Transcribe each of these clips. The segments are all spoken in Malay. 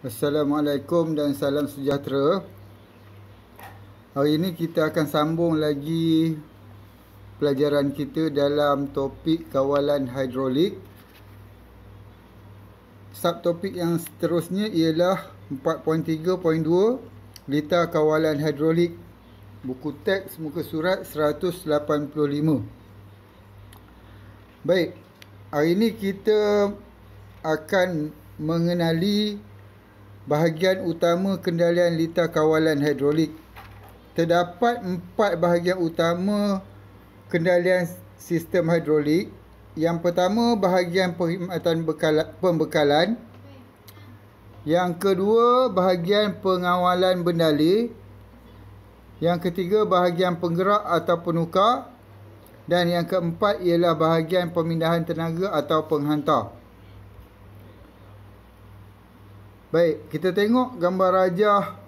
Assalamualaikum dan salam sejahtera. Hari ini kita akan sambung lagi pelajaran kita dalam topik kawalan hidrolik. Subtopik yang seterusnya ialah 4.3.2 Lita Kawalan Hidrolik Buku teks muka surat 185 Baik, hari ini kita akan mengenali bahagian utama kendalian litar kawalan hidrolik. Terdapat empat bahagian utama kendalian sistem hidrolik. Yang pertama bahagian perkhidmatan pembekalan. Yang kedua bahagian pengawalan bendali. Yang ketiga bahagian penggerak atau penukar. Dan yang keempat ialah bahagian pemindahan tenaga atau penghantar. Baik, kita tengok gambar raja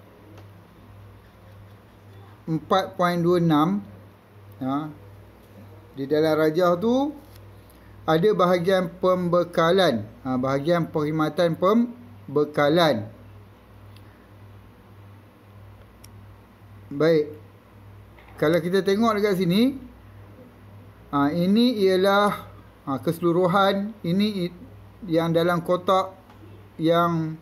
4.26. Ha. Di dalam raja tu ada bahagian pembekalan, ha, bahagian perkhidmatan pembekalan. Baik. Kalau kita tengok dekat sini, ha, ini ialah ha, keseluruhan ini yang dalam kotak yang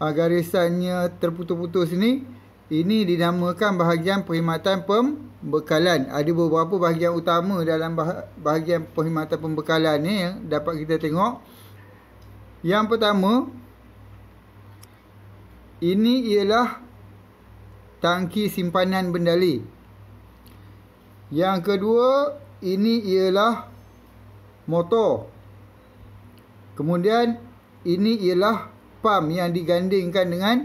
uh, garisannya terputus-putus ni ini dinamakan bahagian perkhidmatan pembekalan. Ah, ada beberapa bahagian utama dalam bah bahagian perkhidmatan pembekalan ni yang dapat kita tengok. Yang pertama ini ialah tangki simpanan bendali. Yang kedua ini ialah motor. Kemudian ini ialah pam yang digandingkan dengan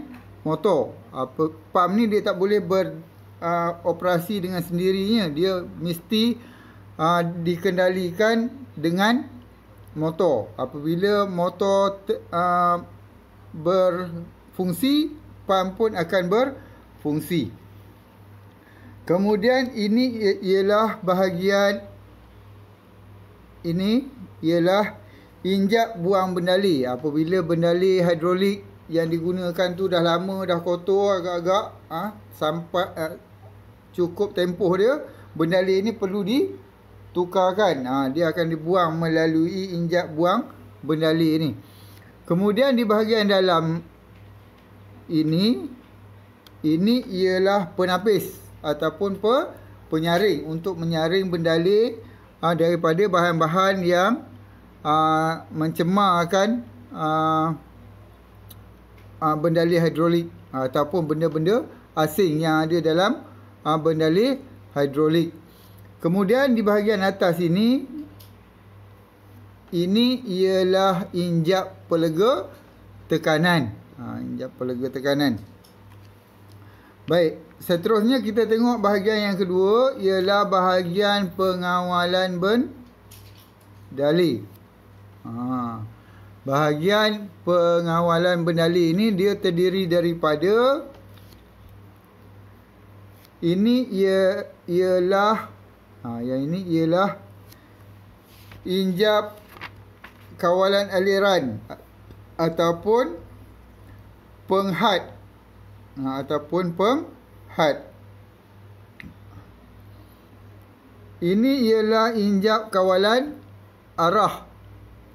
motor. Apa pam ni dia tak boleh ber uh, operasi dengan sendirinya. Dia mesti uh, dikendalikan dengan motor. Apabila motor te, uh, berfungsi, pam pun akan berfungsi. Kemudian ini ialah bahagian ini ialah injak buang bendali apabila bendali hidrolik yang digunakan tu dah lama dah kotor agak-agak ha, sampai ha, cukup tempoh dia bendali ini perlu ditukarkan ha, dia akan dibuang melalui injak buang bendali ini kemudian di bahagian dalam ini ini ialah penapis ataupun pe, penyaring untuk menyaring bendali ha, daripada bahan-bahan yang Ah, mencemarkan uh, uh, bendali hidrolik ataupun benda-benda asing yang ada dalam uh, bendali hidrolik. Kemudian di bahagian atas ini, ini ialah injap pelega tekanan. Ha, injap pelega tekanan. Baik, seterusnya kita tengok bahagian yang kedua ialah bahagian pengawalan bendali. Ha. Bahagian pengawalan bendali ini dia terdiri daripada ini ia ialah ha, yang ini ialah injap kawalan aliran ataupun penghad ha, ataupun penghad ini ialah injap kawalan arah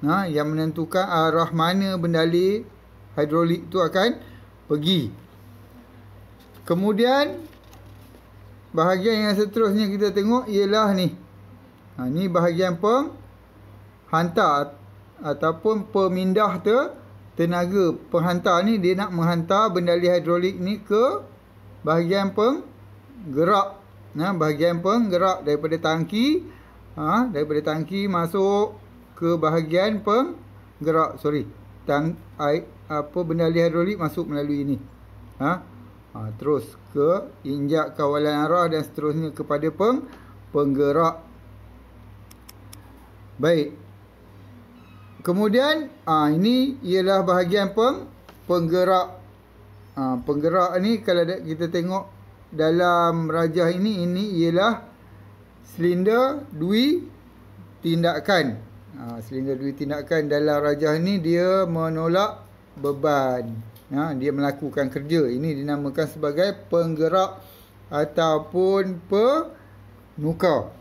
ha, yang menentukan ah, arah mana bendali hidrolik tu akan pergi. Kemudian bahagian yang seterusnya kita tengok ialah ni. Ha, ni bahagian penghantar ataupun pemindah ter tenaga penghantar ni dia nak menghantar bendali hidrolik ni ke bahagian penggerak. Nah, ha, bahagian penggerak daripada tangki ha, daripada tangki masuk ke bahagian penggerak sorry tang air apa benda alih hidrolik masuk melalui ini ha? ha terus ke injak kawalan arah dan seterusnya kepada peng penggerak baik kemudian ha, ini ialah bahagian peng penggerak ha, penggerak ni kalau kita tengok dalam rajah ini ini ialah silinder dui tindakan ha, silinder dua tindakan dalam rajah ni dia menolak beban ha, dia melakukan kerja ini dinamakan sebagai penggerak ataupun penukar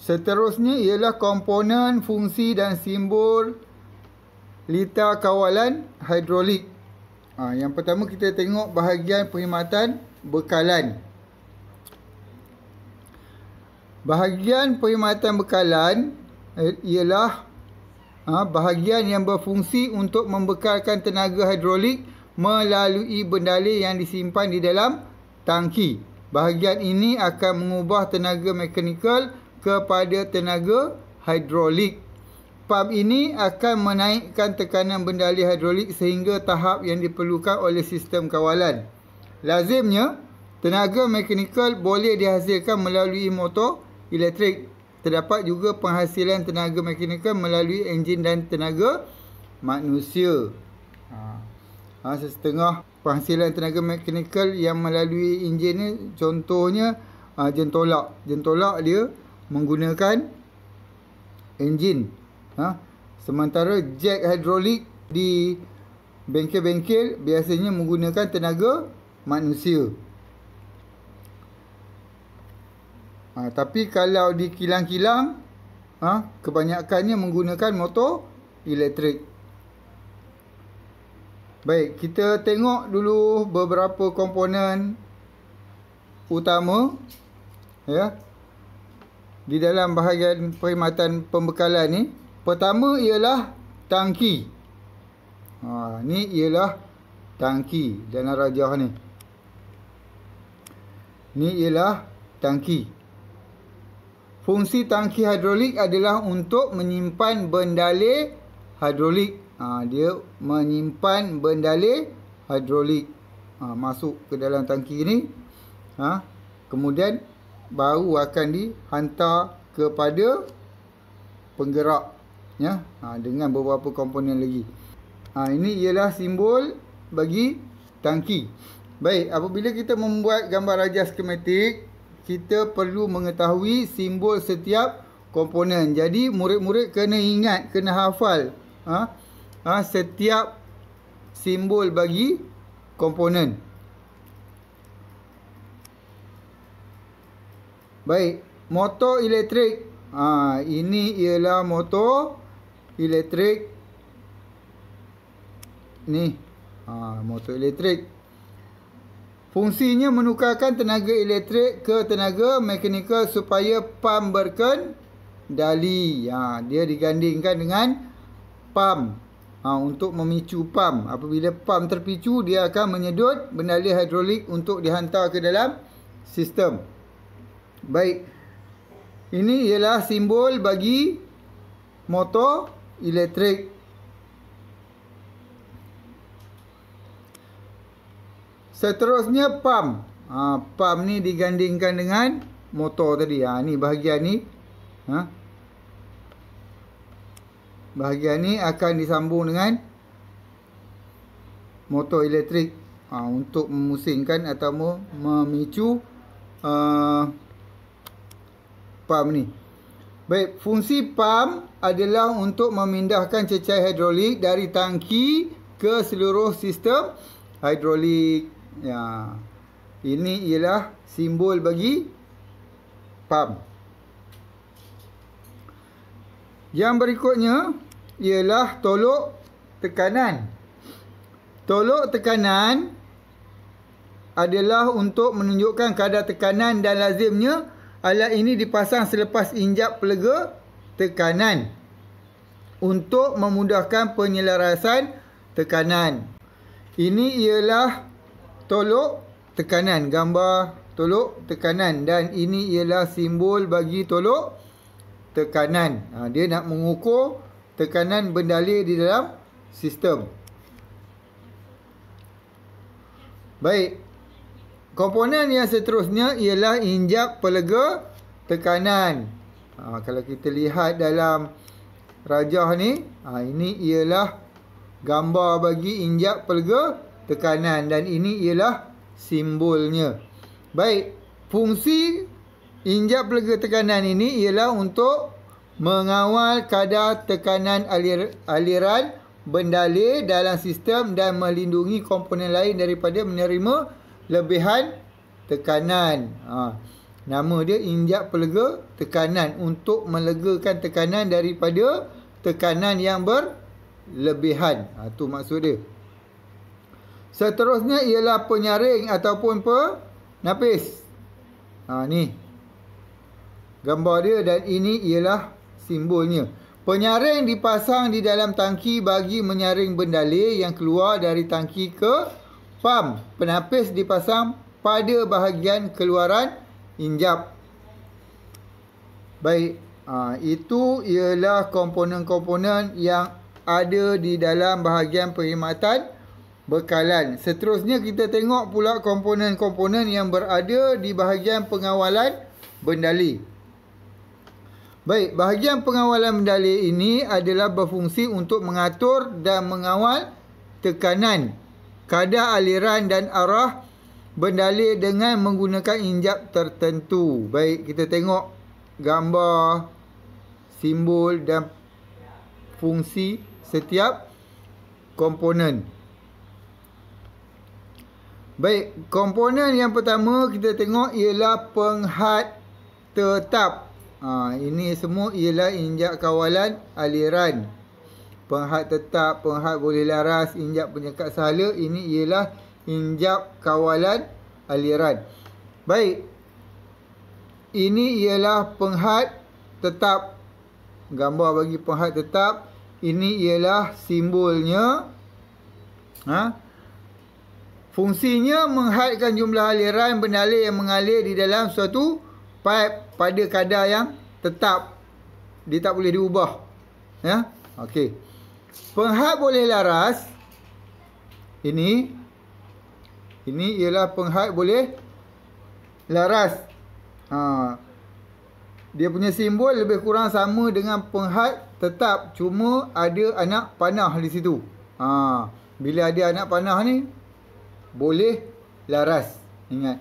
seterusnya ialah komponen fungsi dan simbol lita kawalan hidrolik ha, yang pertama kita tengok bahagian perkhidmatan bekalan Bahagian perkhidmatan bekalan eh, ialah ha, bahagian yang berfungsi untuk membekalkan tenaga hidrolik melalui bendali yang disimpan di dalam tangki. Bahagian ini akan mengubah tenaga mekanikal kepada tenaga hidrolik. Pump ini akan menaikkan tekanan bendali hidrolik sehingga tahap yang diperlukan oleh sistem kawalan. Lazimnya, tenaga mekanikal boleh dihasilkan melalui motor elektrik. Terdapat juga penghasilan tenaga mekanikal melalui enjin dan tenaga manusia. Ha. Ha, setengah penghasilan tenaga mekanikal yang melalui enjin ni contohnya ha, jentolak. Jentolak dia menggunakan enjin. Ha. Sementara jack hidrolik di bengkel-bengkel biasanya menggunakan tenaga manusia. Ha, tapi kalau di kilang-kilang, ha, kebanyakannya menggunakan motor elektrik. Baik, kita tengok dulu beberapa komponen utama ya di dalam bahagian perkhidmatan pembekalan ni. Pertama ialah tangki. Ha, ni ialah tangki dan rajah ni. Ni ialah tangki. Fungsi tangki hidrolik adalah untuk menyimpan bendale hidrolik. Ha, dia menyimpan bendale hidrolik. Ha, masuk ke dalam tangki ini. Ha, kemudian baru akan dihantar kepada penggerak. Ya, ha, dengan beberapa komponen lagi. Ha, ini ialah simbol bagi tangki. Baik, apabila kita membuat gambar rajah skematik, kita perlu mengetahui simbol setiap komponen. Jadi murid-murid kena ingat, kena hafal ha? Ha? setiap simbol bagi komponen. Baik, motor elektrik. Ha, ini ialah motor elektrik. Ni, ha, motor elektrik. Fungsinya menukarkan tenaga elektrik ke tenaga mekanikal supaya pam berkendali. Ha, dia digandingkan dengan pam. Ha, untuk memicu pam. Apabila pam terpicu, dia akan menyedut benda hidrolik untuk dihantar ke dalam sistem. Baik. Ini ialah simbol bagi motor elektrik. Seterusnya pam, Ha, pump ni digandingkan dengan motor tadi. Ha, ni bahagian ni. Ha. Bahagian ni akan disambung dengan motor elektrik. Ha, untuk memusingkan atau memicu uh, pump ni. Baik, fungsi pam adalah untuk memindahkan cecair hidrolik dari tangki ke seluruh sistem hidrolik. Ya. Ini ialah simbol bagi pam. Yang berikutnya ialah tolok tekanan. Tolok tekanan adalah untuk menunjukkan kadar tekanan dan lazimnya alat ini dipasang selepas injap pelega tekanan untuk memudahkan penyelarasan tekanan. Ini ialah tolok tekanan gambar tolok tekanan dan ini ialah simbol bagi tolok tekanan ha, dia nak mengukur tekanan bendalir di dalam sistem baik komponen yang seterusnya ialah injak pelega tekanan ha, kalau kita lihat dalam rajah ni ha, ini ialah gambar bagi injak pelega tekanan dan ini ialah simbolnya. Baik, fungsi injap lega tekanan ini ialah untuk mengawal kadar tekanan alir, aliran bendalir dalam sistem dan melindungi komponen lain daripada menerima lebihan tekanan. Ha. Nama dia injap pelega tekanan untuk melegakan tekanan daripada tekanan yang berlebihan. Itu ha, maksud dia. Seterusnya ialah penyaring ataupun penapis. Ha ni. Gambar dia dan ini ialah simbolnya. Penyaring dipasang di dalam tangki bagi menyaring benda bendalir yang keluar dari tangki ke pam. Penapis dipasang pada bahagian keluaran injap. Baik, ha, itu ialah komponen-komponen yang ada di dalam bahagian perkhidmatan bekalan. Seterusnya kita tengok pula komponen-komponen yang berada di bahagian pengawalan bendali. Baik, bahagian pengawalan bendali ini adalah berfungsi untuk mengatur dan mengawal tekanan, kadar aliran dan arah bendali dengan menggunakan injap tertentu. Baik, kita tengok gambar, simbol dan fungsi setiap komponen. Baik, komponen yang pertama kita tengok ialah penghad tetap. Ha, ini semua ialah injak kawalan aliran. Penghad tetap, penghad boleh laras, injak penyekat sahala. Ini ialah injak kawalan aliran. Baik, ini ialah penghad tetap. Gambar bagi penghad tetap. Ini ialah simbolnya. Haa? fungsinya menghadkan jumlah aliran benalir yang mengalir di dalam suatu pipe pada kadar yang tetap dia tak boleh diubah ya okey penghad boleh laras ini ini ialah penghad boleh laras ha dia punya simbol lebih kurang sama dengan penghad tetap cuma ada anak panah di situ ha bila ada anak panah ni boleh laras. Ingat.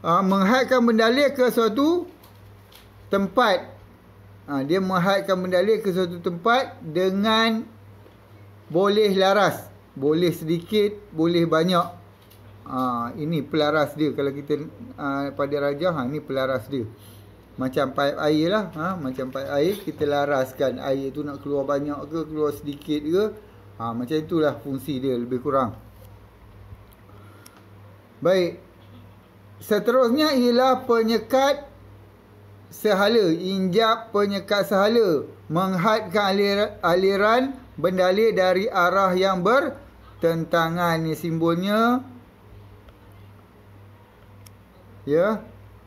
Ha, menghadkan mendalir ke suatu tempat. Ha, dia menghadkan mendalir ke suatu tempat dengan boleh laras. Boleh sedikit, boleh banyak. Ha, ini pelaras dia. Kalau kita ha, pada raja, ha, ini pelaras dia. Macam paip air lah. Ha, macam paip air, kita laraskan. Air tu nak keluar banyak ke, keluar sedikit ke. Ha, macam itulah fungsi dia lebih kurang. Baik. Seterusnya ialah penyekat sehala. Injap penyekat sehala. Menghadkan aliran bendalir dari arah yang bertentangan. Ini simbolnya. Ya.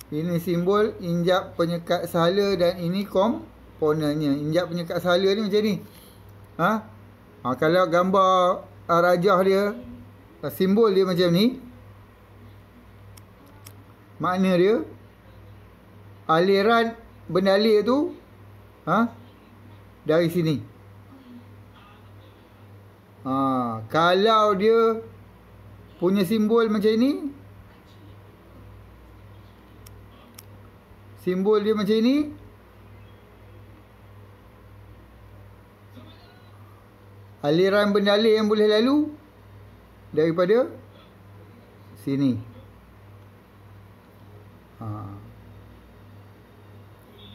Ini simbol injap penyekat sehala dan ini komponennya. Injap penyekat sehala ni macam ni. Ha? Ha, kalau gambar rajah dia, simbol dia macam ni. Makna dia aliran benda benalir tu ha dari sini. Ha, kalau dia punya simbol macam ini simbol dia macam ini aliran benda benalir yang boleh lalu daripada sini.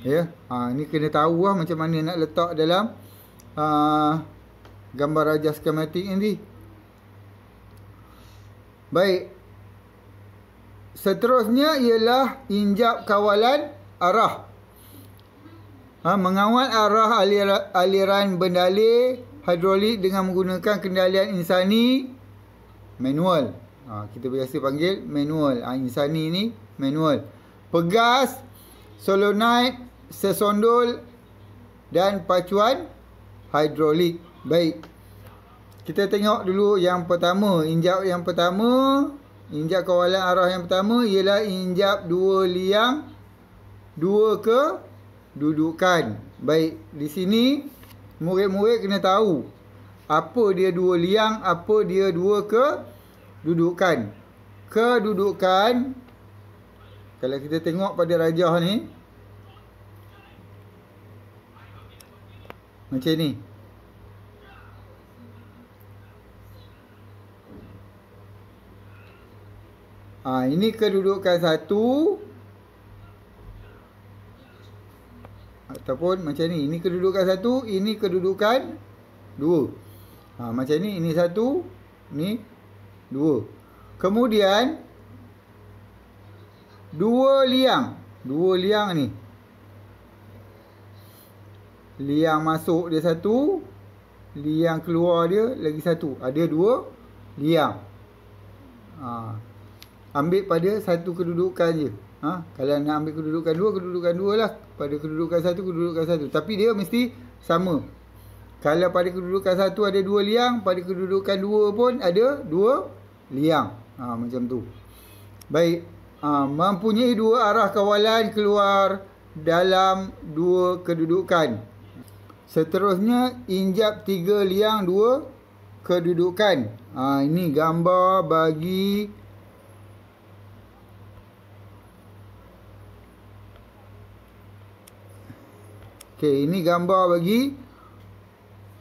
ya ha, ni kena tahu lah macam mana nak letak dalam ha, gambar raja skematik ni baik seterusnya ialah injap kawalan arah ha, mengawal arah aliran, aliran bendalir hidrolik dengan menggunakan kendalian insani manual ha, kita biasa panggil manual ha, insani ni manual pegas solenoid sesondol dan pacuan hidrolik. Baik. Kita tengok dulu yang pertama. Injap yang pertama. Injap kawalan arah yang pertama ialah injap dua liang. Dua ke dudukan. Baik. Di sini murid-murid kena tahu. Apa dia dua liang. Apa dia dua ke dudukan. Kedudukan. Kalau kita tengok pada rajah ni. Macam ni ha, Ini kedudukan satu Ataupun macam ni Ini kedudukan satu Ini kedudukan dua ha, Macam ni ini satu Ini dua Kemudian Dua liang Dua liang ni liang masuk dia satu liang keluar dia lagi satu ada ah, dua liang ha. ambil pada satu kedudukan je ha. kalau nak ambil kedudukan dua kedudukan dua lah pada kedudukan satu kedudukan satu tapi dia mesti sama kalau pada kedudukan satu ada dua liang pada kedudukan dua pun ada dua liang ha. macam tu baik ha. mempunyai dua arah kawalan keluar dalam dua kedudukan Seterusnya injap tiga liang dua kedudukan. Ha, ini gambar bagi Okey, ini gambar bagi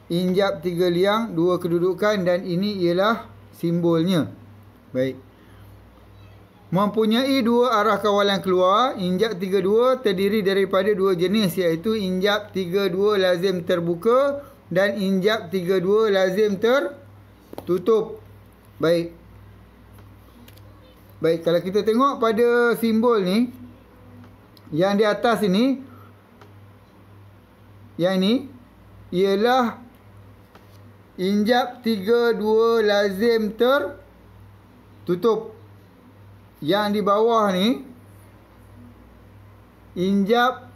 injap tiga liang dua kedudukan dan ini ialah simbolnya. Baik mempunyai dua arah kawalan keluar. Injap 3-2 terdiri daripada dua jenis iaitu injap 3-2 lazim terbuka dan injap 3-2 lazim tertutup. Baik. Baik, kalau kita tengok pada simbol ni, yang di atas ini, yang ini, ialah injap 3-2 lazim tertutup. Yang di bawah ni Injap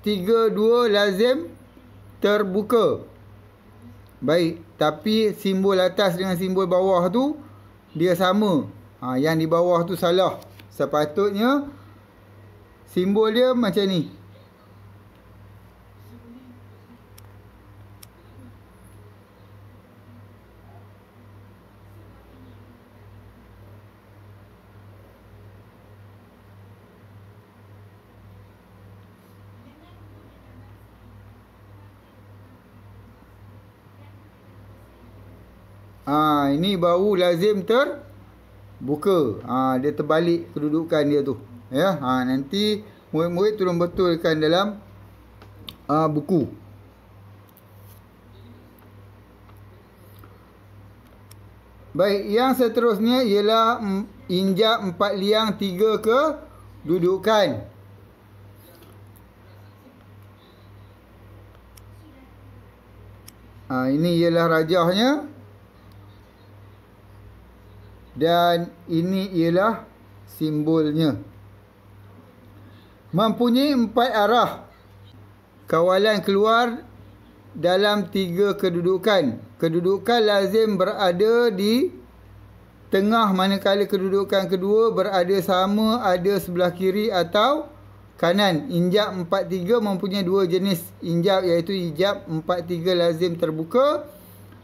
3-2 lazim terbuka Baik, tapi simbol atas dengan simbol bawah tu Dia sama ha, Yang di bawah tu salah Sepatutnya Simbol dia macam ni baru lazim terbuka. Ha, dia terbalik kedudukan dia tu. Ya, ha, Nanti murid-murid turun betulkan dalam uh, buku. Baik, yang seterusnya ialah injak empat liang tiga ke dudukan. Ha, ini ialah rajahnya. Dan ini ialah simbolnya. Mempunyai empat arah. Kawalan keluar dalam tiga kedudukan. Kedudukan lazim berada di tengah manakala kedudukan kedua berada sama ada sebelah kiri atau kanan. Injap empat tiga mempunyai dua jenis injap iaitu injap empat tiga lazim terbuka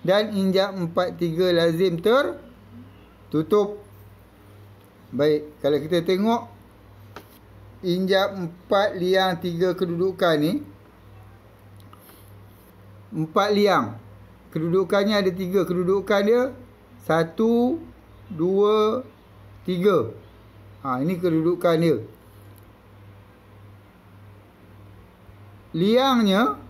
dan injap empat tiga lazim terbuka tutup baik kalau kita tengok injap empat liang tiga kedudukan ni empat liang kedudukannya ada tiga kedudukan dia satu dua tiga ha, ini kedudukan dia liangnya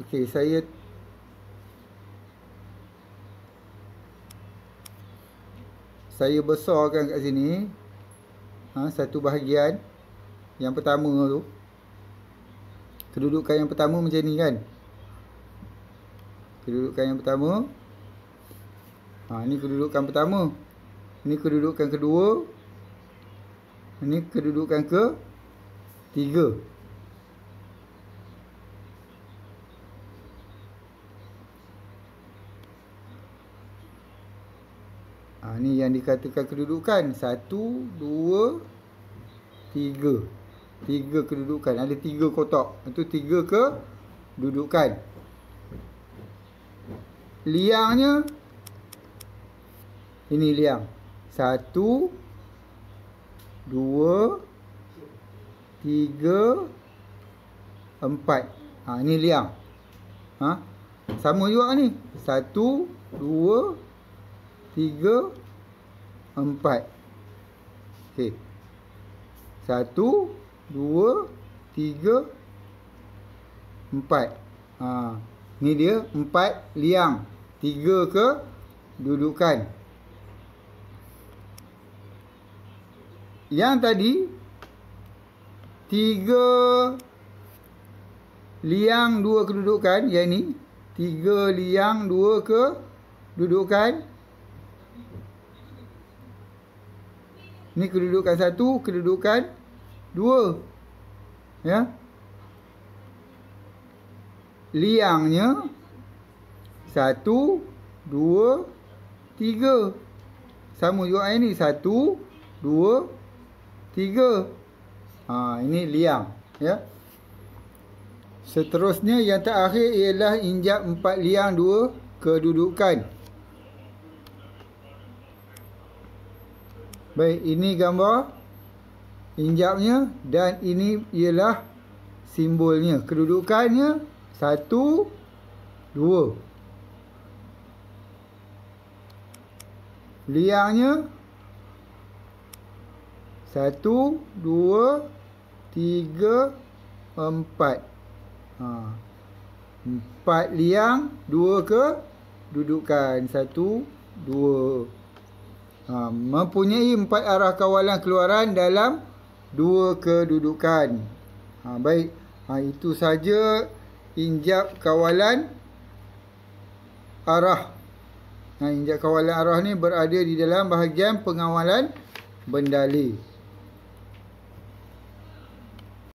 Okey, saya saya besarkan kat sini ha, satu bahagian yang pertama tu kedudukan yang pertama macam ni kan kedudukan yang pertama ha, ni kedudukan pertama ni kedudukan kedua ni kedudukan ke tiga Ha, ni yang dikatakan kedudukan. Satu, dua, tiga. Tiga kedudukan. Ada tiga kotak. Itu tiga ke dudukan. Liangnya. Ini liang. Satu, dua, tiga, empat. Ha, ini liang. Ha? Sama juga ni. Satu, dua, tiga tiga, empat. Okey. Satu, dua, tiga, empat. Ha. Ni dia empat liang. Tiga ke dudukan. Yang tadi, tiga liang dua kedudukan, yang ni, tiga liang dua kedudukan, Ini kedudukan satu, kedudukan dua. Ya. Liangnya satu, dua, tiga. Sama juga ini. Satu, dua, tiga. Ha, ini liang. Ya. Seterusnya yang terakhir ialah injak empat liang dua kedudukan. Baik, ini gambar injapnya dan ini ialah simbolnya. Kedudukannya satu, dua. Liangnya satu, dua, tiga, empat. Ha. Empat liang, dua ke dudukan. Satu, dua. Dua ha, mempunyai empat arah kawalan keluaran dalam dua kedudukan. Ha, baik, ha, itu saja injap kawalan arah. Nah, ha, injap kawalan arah ni berada di dalam bahagian pengawalan bendali.